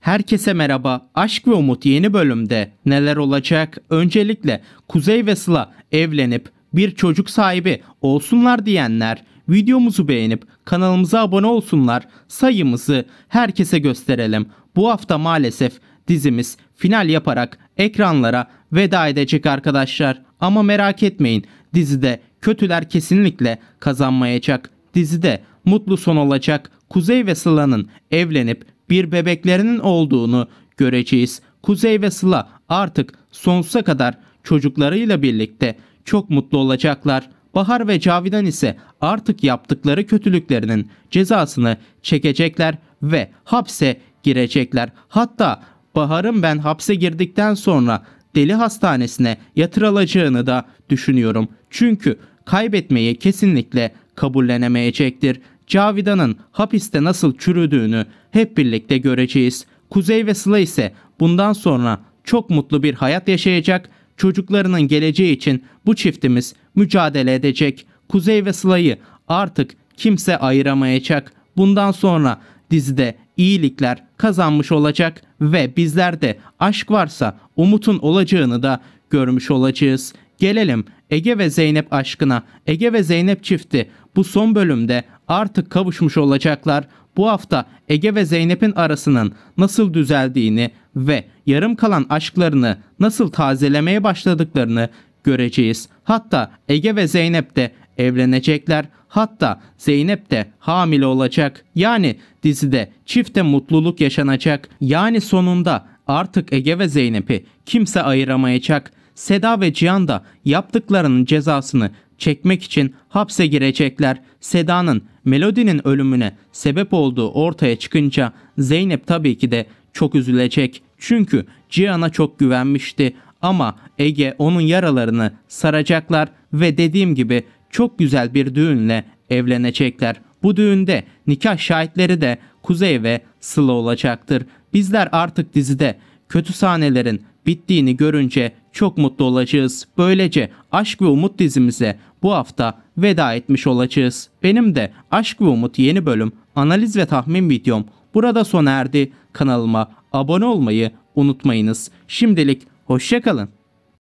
Herkese merhaba. Aşk ve Umut yeni bölümde neler olacak? Öncelikle Kuzey ve Sıla evlenip bir çocuk sahibi olsunlar diyenler videomuzu beğenip kanalımıza abone olsunlar. Sayımızı herkese gösterelim. Bu hafta maalesef dizimiz final yaparak ekranlara veda edecek arkadaşlar. Ama merak etmeyin dizide kötüler kesinlikle kazanmayacak. Dizide mutlu son olacak. Kuzey ve Sıla'nın evlenip bir bebeklerinin olduğunu göreceğiz. Kuzey ve Sıla artık sonsuza kadar çocuklarıyla birlikte çok mutlu olacaklar. Bahar ve Cavidan ise artık yaptıkları kötülüklerinin cezasını çekecekler ve hapse girecekler. Hatta Bahar'ın ben hapse girdikten sonra deli hastanesine yatırılacağını da düşünüyorum. Çünkü kaybetmeyi kesinlikle kabullenemeyecektir. Cavidan'ın hapiste nasıl çürüdüğünü hep birlikte göreceğiz. Kuzey ve Sıla ise bundan sonra çok mutlu bir hayat yaşayacak. Çocuklarının geleceği için bu çiftimiz mücadele edecek. Kuzey ve Sıla'yı artık kimse ayıramayacak. Bundan sonra dizide iyilikler kazanmış olacak ve bizler de aşk varsa umutun olacağını da görmüş olacağız. Gelelim Ege ve Zeynep aşkına. Ege ve Zeynep çifti bu son bölümde artık kavuşmuş olacaklar. Bu hafta Ege ve Zeynep'in arasının nasıl düzeldiğini ve yarım kalan aşklarını nasıl tazelemeye başladıklarını göreceğiz. Hatta Ege ve Zeynep de evlenecekler. Hatta Zeynep de hamile olacak. Yani dizide çifte mutluluk yaşanacak. Yani sonunda artık Ege ve Zeynep'i kimse ayıramayacak. Seda ve Cihan da yaptıklarının cezasını çekmek için hapse girecekler. Seda'nın Melodi'nin ölümüne sebep olduğu ortaya çıkınca Zeynep tabii ki de çok üzülecek. Çünkü Cihan'a çok güvenmişti ama Ege onun yaralarını saracaklar ve dediğim gibi çok güzel bir düğünle evlenecekler. Bu düğünde nikah şahitleri de Kuzey ve Sıla olacaktır. Bizler artık dizide kötü sahnelerin bittiğini görünce çok mutlu olacağız. Böylece Aşk ve Umut dizimize bu hafta veda etmiş olacağız. Benim de Aşk ve Umut yeni bölüm analiz ve tahmin videom burada sona erdi. Kanalıma abone olmayı unutmayınız. Şimdilik hoşçakalın.